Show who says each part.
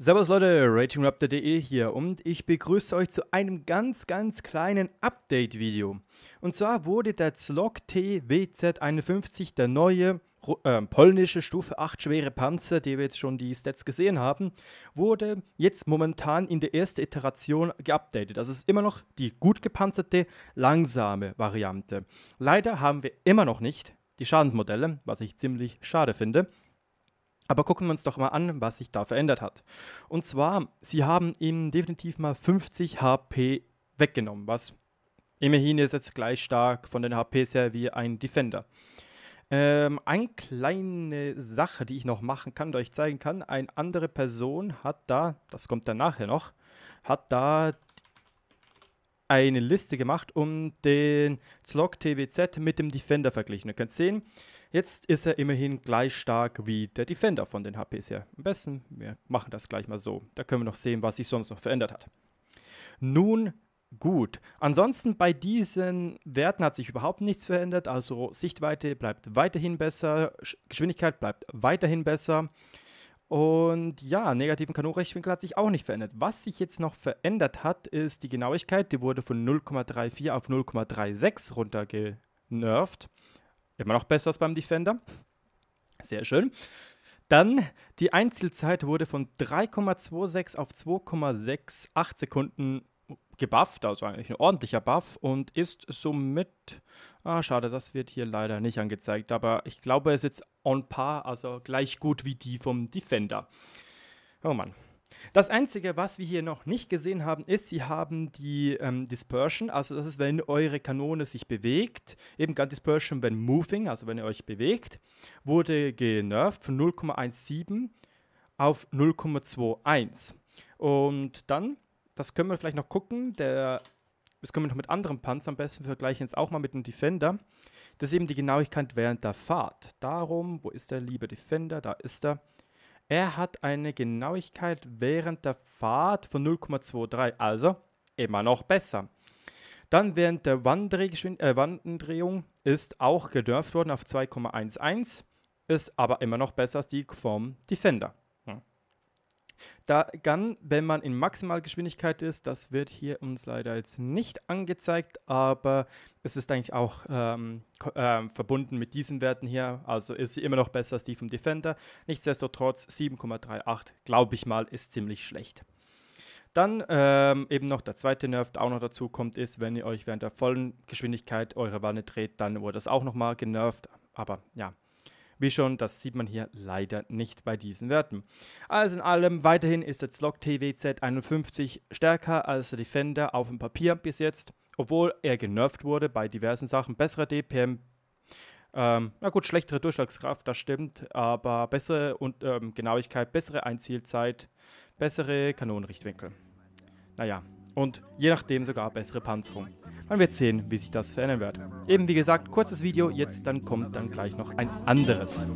Speaker 1: Servus Leute, RatingRaptor.de hier und ich begrüße euch zu einem ganz, ganz kleinen Update-Video. Und zwar wurde der Zlog TWZ51, der neue äh, polnische Stufe 8 schwere Panzer, die wir jetzt schon die Stats gesehen haben, wurde jetzt momentan in der ersten Iteration geupdatet. Das ist immer noch die gut gepanzerte, langsame Variante. Leider haben wir immer noch nicht die Schadensmodelle, was ich ziemlich schade finde. Aber gucken wir uns doch mal an, was sich da verändert hat. Und zwar, sie haben ihm definitiv mal 50 HP weggenommen, was immerhin ist jetzt gleich stark von den HPs her wie ein Defender. Ähm, eine kleine Sache, die ich noch machen kann, die ich zeigen kann. Eine andere Person hat da, das kommt dann nachher noch, hat da eine Liste gemacht um den Zlog TWZ mit dem Defender verglichen. Ihr könnt sehen, jetzt ist er immerhin gleich stark wie der Defender von den HPs her. Am besten, wir machen das gleich mal so. Da können wir noch sehen, was sich sonst noch verändert hat. Nun gut. Ansonsten bei diesen Werten hat sich überhaupt nichts verändert. Also Sichtweite bleibt weiterhin besser, Geschwindigkeit bleibt weiterhin besser. Und ja, negativen Kanonrechtwinkel hat sich auch nicht verändert. Was sich jetzt noch verändert hat, ist die Genauigkeit. Die wurde von 0,34 auf 0,36 runtergenervt. Immer noch besser als beim Defender. Sehr schön. Dann die Einzelzeit wurde von 3,26 auf 2,68 Sekunden gebufft, also eigentlich ein ordentlicher Buff und ist somit. Ah, schade, das wird hier leider nicht angezeigt, aber ich glaube, er ist jetzt on par, also gleich gut wie die vom Defender. Oh Mann. Das Einzige, was wir hier noch nicht gesehen haben, ist, sie haben die ähm, Dispersion, also das ist, wenn eure Kanone sich bewegt, eben ganz Dispersion, wenn Moving, also wenn ihr euch bewegt, wurde genervt von 0,17 auf 0,21. Und dann das können wir vielleicht noch gucken. Der, das können wir noch mit anderen Panzern am besten vergleichen. Jetzt auch mal mit einem Defender. Das ist eben die Genauigkeit während der Fahrt. Darum, wo ist der liebe Defender? Da ist er. Er hat eine Genauigkeit während der Fahrt von 0,23, also immer noch besser. Dann während der äh, Wandendrehung ist auch gedörft worden auf 2,11, ist aber immer noch besser als die vom Defender. Da kann, wenn man in Maximalgeschwindigkeit ist, das wird hier uns leider jetzt nicht angezeigt, aber es ist eigentlich auch ähm, äh, verbunden mit diesen Werten hier. Also ist sie immer noch besser als die vom Defender. Nichtsdestotrotz 7,38, glaube ich mal, ist ziemlich schlecht. Dann ähm, eben noch der zweite Nerv, der auch noch dazu kommt, ist, wenn ihr euch während der vollen Geschwindigkeit eure Wanne dreht, dann wurde das auch nochmal genervt. Aber ja, wie schon, das sieht man hier leider nicht bei diesen Werten. Alles in allem, weiterhin ist der Slog TWZ 51 stärker als der Defender auf dem Papier bis jetzt, obwohl er genervt wurde bei diversen Sachen. Bessere DPM, ähm, na gut, schlechtere Durchschlagskraft, das stimmt, aber bessere und, ähm, Genauigkeit, bessere Einzielzeit, bessere Kanonenrichtwinkel. Naja, und je nachdem sogar bessere Panzerung. Man wird sehen, wie sich das verändern wird. Eben wie gesagt, kurzes Video, jetzt dann kommt dann gleich noch ein anderes.